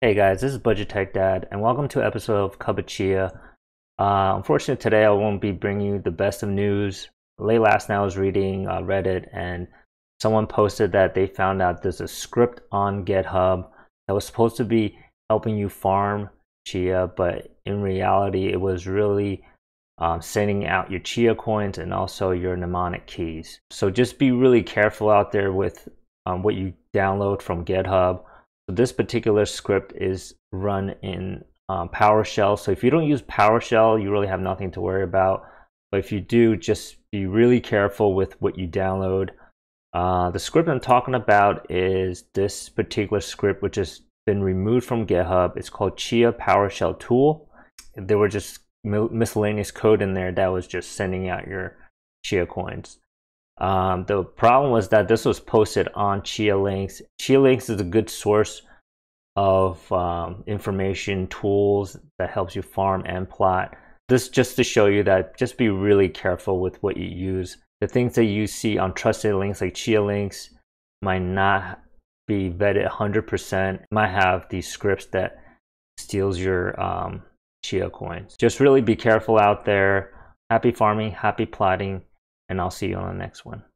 Hey guys, this is Budget Tech Dad, and welcome to an episode of Cup of Chia. Uh, unfortunately, today I won't be bringing you the best of news. Late last night, I was reading uh, Reddit, and someone posted that they found out there's a script on GitHub that was supposed to be helping you farm chia, but in reality, it was really um, sending out your chia coins and also your mnemonic keys. So just be really careful out there with um, what you download from GitHub this particular script is run in um, PowerShell. So if you don't use PowerShell, you really have nothing to worry about. But if you do, just be really careful with what you download. Uh, the script I'm talking about is this particular script, which has been removed from GitHub. It's called Chia PowerShell Tool. There were just miscellaneous code in there that was just sending out your Chia coins. Um, the problem was that this was posted on Chia Links. Chia Links is a good source of um, information tools that helps you farm and plot. This just to show you that just be really careful with what you use. The things that you see on trusted links like Chia links might not be vetted 100%, might have these scripts that steals your um, Chia coins. Just really be careful out there. Happy farming, happy plotting, and I'll see you on the next one.